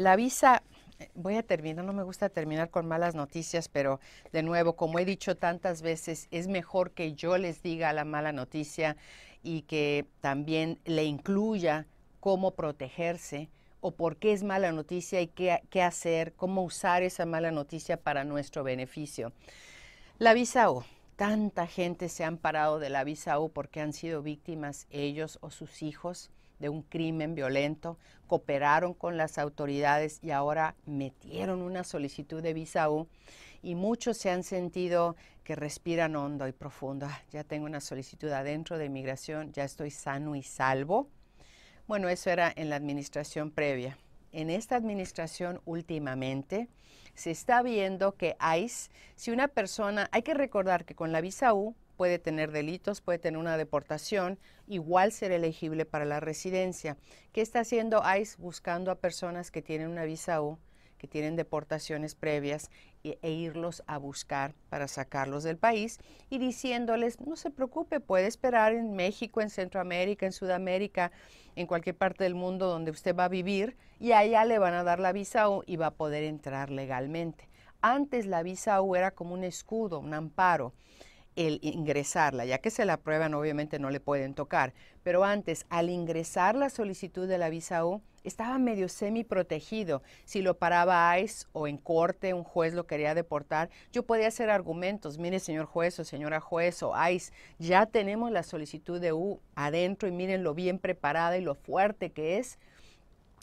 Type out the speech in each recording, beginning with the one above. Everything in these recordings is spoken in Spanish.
La visa, eh, voy a terminar, no me gusta terminar con malas noticias, pero de nuevo, como he dicho tantas veces, es mejor que yo les diga la mala noticia y que también le incluya cómo protegerse o por qué es mala noticia y qué, hacer, cómo usar esa mala noticia para nuestro beneficio. La visa O. Tanta gente se han parado de la visa U porque han sido víctimas ellos o sus hijos de un crimen violento, cooperaron con las autoridades y ahora metieron una solicitud de visa U y muchos se han sentido que respiran hondo y profundo. Ah, ya tengo una solicitud adentro de inmigración, ya estoy sano y salvo. Bueno, eso era en la administración previa. En esta administración últimamente se está viendo que hay, si una persona, hay que recordar que con la visa U puede tener delitos, puede tener una deportación, igual ser elegible para la residencia. ¿Qué está haciendo ICE? Buscando a personas que tienen una visa U, que tienen deportaciones previas e, irlos a buscar para sacarlos del país y diciéndoles, no se preocupe, puede esperar en México, en Centroamérica, en Sudamérica, en cualquier parte del mundo donde usted va a vivir y allá le van a dar la visa U y va a poder entrar legalmente. Antes la visa U era como un escudo, un amparo el ingresarla, ya que se la aprueban obviamente no le pueden tocar, pero antes al ingresar la solicitud de la visa U estaba medio semi protegido. Si lo paraba ICE o en corte un juez lo quería deportar, yo podía hacer argumentos, mire señor juez o señora juez o ICE, ya tenemos la solicitud de U adentro y miren lo bien preparada y lo fuerte que es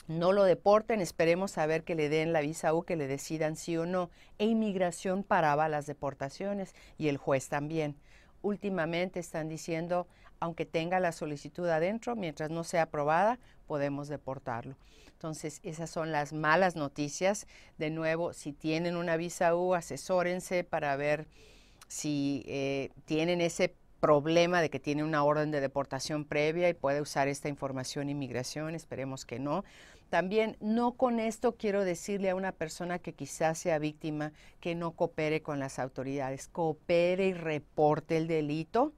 no lo deporten, esperemos a ver que le den la visa U, que le decidan sí o no. E inmigración paraba las deportaciones y el juez también. Últimamente están diciendo, aunque tenga la solicitud adentro, mientras no sea aprobada, podemos deportarlo. Entonces, esas son las malas noticias. De nuevo, si tienen una visa U, asesórense para ver si eh, tienen ese problema de que tiene una orden de deportación previa y puede usar esta información inmigración, esperemos que no. También no con esto quiero decirle a una persona que quizás sea víctima que no coopere con las autoridades, coopere y reporte el delito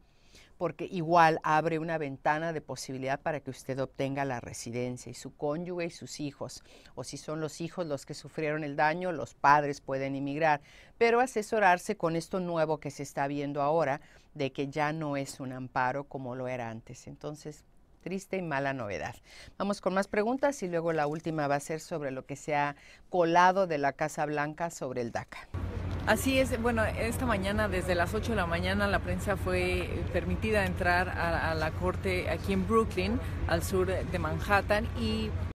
porque igual abre una ventana de posibilidad para que usted obtenga la residencia y su cónyuge y sus hijos. O si son los hijos los que sufrieron el daño, los padres pueden emigrar. Pero asesorarse con esto nuevo que se está viendo ahora, de que ya no es un amparo como lo era antes. Entonces, triste y mala novedad. Vamos con más preguntas y luego la última va a ser sobre lo que se ha colado de la Casa Blanca sobre el DACA. Así es, bueno, esta mañana desde las 8 de la mañana la prensa fue eh, permitida entrar a, a la corte aquí en Brooklyn, al sur de Manhattan, y